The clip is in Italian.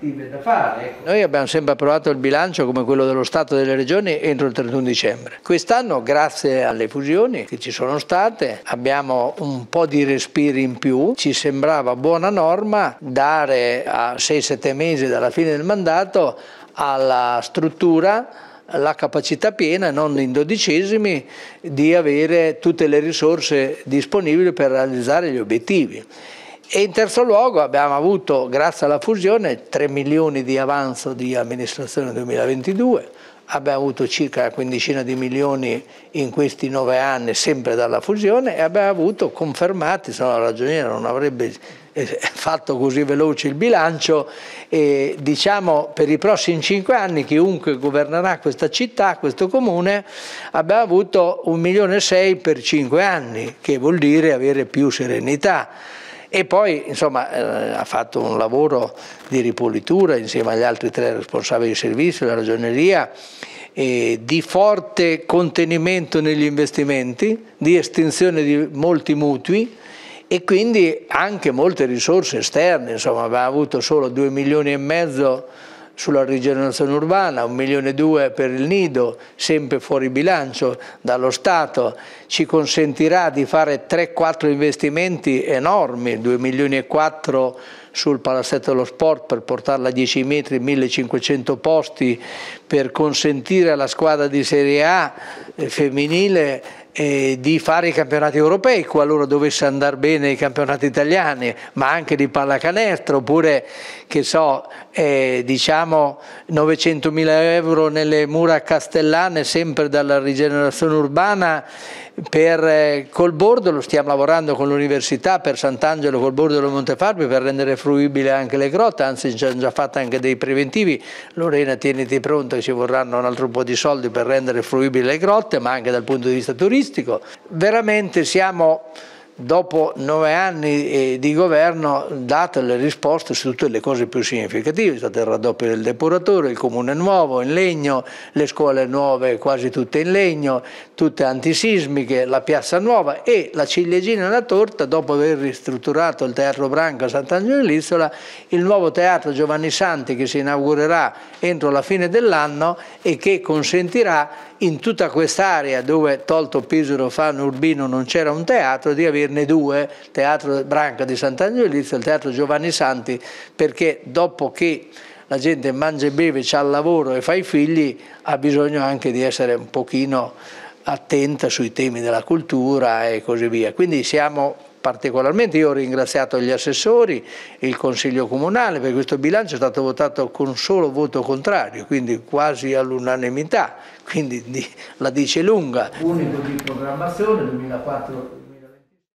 iniziative da fare. Ecco. Noi abbiamo sempre approvato il bilancio come quello dello Stato e delle Regioni entro il 31 dicembre. Quest'anno, grazie alle fusioni che ci sono state, abbiamo un po' di respiri in più. Ci sembrava buona norma dare a 6-7 mesi dalla fine del mandato alla struttura la capacità piena, non in dodicesimi, di avere tutte le risorse disponibili per realizzare gli obiettivi. E in terzo luogo abbiamo avuto, grazie alla fusione, 3 milioni di avanzo di amministrazione 2022, abbiamo avuto circa una quindicina di milioni in questi nove anni sempre dalla fusione e abbiamo avuto confermati, se no la ragioniera non avrebbe eh, fatto così veloce il bilancio, e, diciamo per i prossimi cinque anni chiunque governerà questa città, questo comune, abbiamo avuto 1 milione e 6 per cinque anni, che vuol dire avere più serenità e poi insomma, eh, ha fatto un lavoro di ripulitura insieme agli altri tre responsabili di servizio, la ragioneria, eh, di forte contenimento negli investimenti, di estinzione di molti mutui e quindi anche molte risorse esterne, insomma, aveva avuto solo 2 milioni e mezzo sulla rigenerazione urbana, 1 milione e 2 per il nido, sempre fuori bilancio dallo Stato, ci consentirà di fare 3-4 investimenti enormi, 2 milioni e 4 per sul palazzetto dello sport per portarla a 10 metri, 1500 posti, per consentire alla squadra di Serie A eh, femminile eh, di fare i campionati europei qualora dovesse andare bene i campionati italiani, ma anche di pallacanestro, oppure che so, eh, diciamo 900.000 euro nelle mura castellane sempre dalla rigenerazione urbana per, eh, col bordo, lo stiamo lavorando con l'università per Sant'Angelo col bordo del Montefarbi per rendere fruibile anche le grotte, anzi ci hanno già fatto anche dei preventivi. Lorena tieniti pronta che ci vorranno un altro po' di soldi per rendere fruibili le grotte, ma anche dal punto di vista turistico. Veramente siamo dopo nove anni eh, di governo date le risposte su tutte le cose più significative, è stato il raddoppio del depuratore, il comune nuovo in legno, le scuole nuove quasi tutte in legno, tutte antisismiche, la piazza nuova e la ciliegina alla torta dopo aver ristrutturato il Teatro Branca a Sant'Angelo dell'Izzola, il nuovo Teatro Giovanni Santi che si inaugurerà entro la fine dell'anno e che consentirà in tutta quest'area dove tolto Pisuro Fano Urbino non c'era un teatro di avere aprirne due, Teatro Branca di Sant'Angelizio e il Teatro Giovanni Santi, perché dopo che la gente mangia e beve, ha il lavoro e fa i figli, ha bisogno anche di essere un pochino attenta sui temi della cultura e così via. Quindi siamo particolarmente, io ho ringraziato gli assessori e il Consiglio Comunale perché questo bilancio è stato votato con solo voto contrario, quindi quasi all'unanimità, quindi la dice lunga. Unico di programmazione 2004